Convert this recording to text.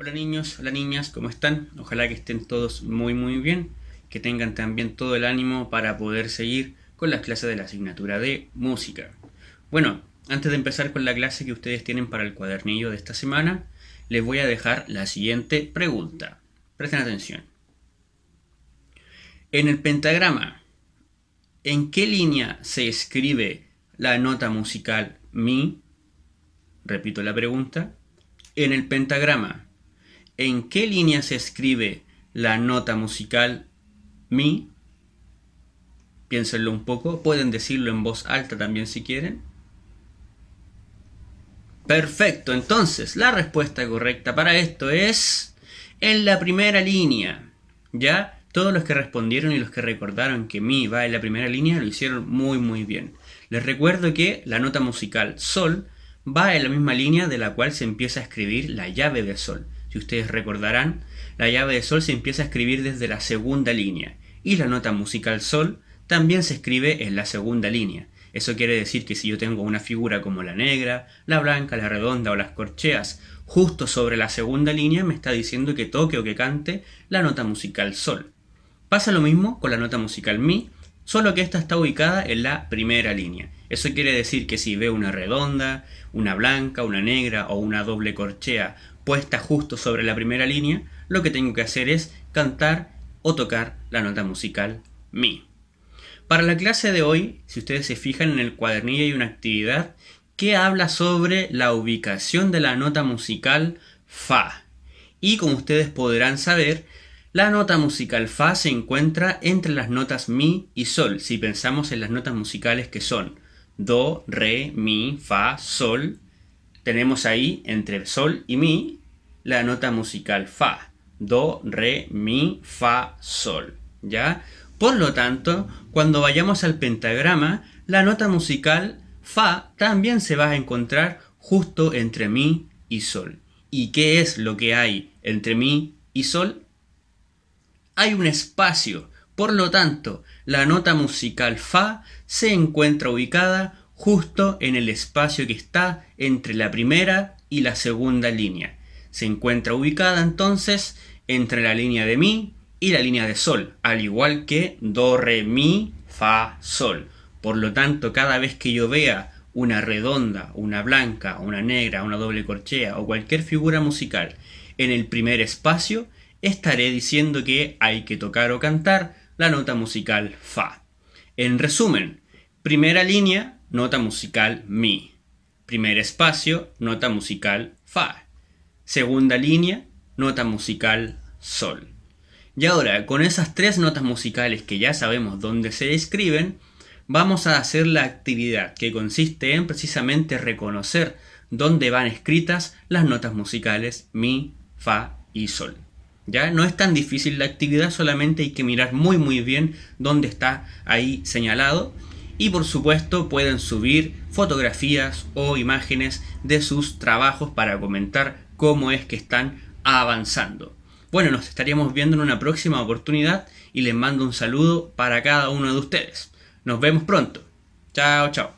Hola niños, hola niñas, ¿cómo están? Ojalá que estén todos muy muy bien, que tengan también todo el ánimo para poder seguir con las clases de la asignatura de música. Bueno, antes de empezar con la clase que ustedes tienen para el cuadernillo de esta semana, les voy a dejar la siguiente pregunta. Presten atención. En el pentagrama, ¿en qué línea se escribe la nota musical mi? Repito la pregunta. En el pentagrama, en qué línea se escribe la nota musical mi. Piénsenlo un poco, pueden decirlo en voz alta también si quieren. Perfecto, entonces la respuesta correcta para esto es en la primera línea. ¿Ya? Todos los que respondieron y los que recordaron que mi va en la primera línea lo hicieron muy muy bien. Les recuerdo que la nota musical sol va en la misma línea de la cual se empieza a escribir la llave de sol si ustedes recordarán, la llave de sol se empieza a escribir desde la segunda línea y la nota musical sol también se escribe en la segunda línea. Eso quiere decir que si yo tengo una figura como la negra, la blanca, la redonda o las corcheas, justo sobre la segunda línea me está diciendo que toque o que cante la nota musical sol. Pasa lo mismo con la nota musical mi, solo que esta está ubicada en la primera línea. Eso quiere decir que si veo una redonda, una blanca, una negra o una doble corchea puesta justo sobre la primera línea, lo que tengo que hacer es cantar o tocar la nota musical mi. Para la clase de hoy, si ustedes se fijan en el cuadernillo hay una actividad que habla sobre la ubicación de la nota musical fa. Y como ustedes podrán saber, la nota musical fa se encuentra entre las notas mi y sol, si pensamos en las notas musicales que son do, re, mi, fa, sol. Tenemos ahí entre sol y mi la nota musical Fa. Do, Re, Mi, Fa, Sol. ¿Ya? Por lo tanto, cuando vayamos al pentagrama, la nota musical Fa también se va a encontrar justo entre Mi y Sol. ¿Y qué es lo que hay entre Mi y Sol? Hay un espacio. Por lo tanto, la nota musical Fa se encuentra ubicada justo en el espacio que está entre la primera y la segunda línea. Se encuentra ubicada entonces entre la línea de Mi y la línea de Sol, al igual que Do, Re, Mi, Fa, Sol. Por lo tanto, cada vez que yo vea una redonda, una blanca, una negra, una doble corchea o cualquier figura musical en el primer espacio, estaré diciendo que hay que tocar o cantar la nota musical Fa. En resumen, primera línea, nota musical Mi. Primer espacio, nota musical Fa. Segunda línea, nota musical Sol. Y ahora, con esas tres notas musicales que ya sabemos dónde se escriben, vamos a hacer la actividad que consiste en precisamente reconocer dónde van escritas las notas musicales Mi, Fa y Sol. Ya no es tan difícil la actividad, solamente hay que mirar muy muy bien dónde está ahí señalado. Y por supuesto pueden subir fotografías o imágenes de sus trabajos para comentar cómo es que están avanzando. Bueno, nos estaríamos viendo en una próxima oportunidad y les mando un saludo para cada uno de ustedes. Nos vemos pronto. Chao, chao.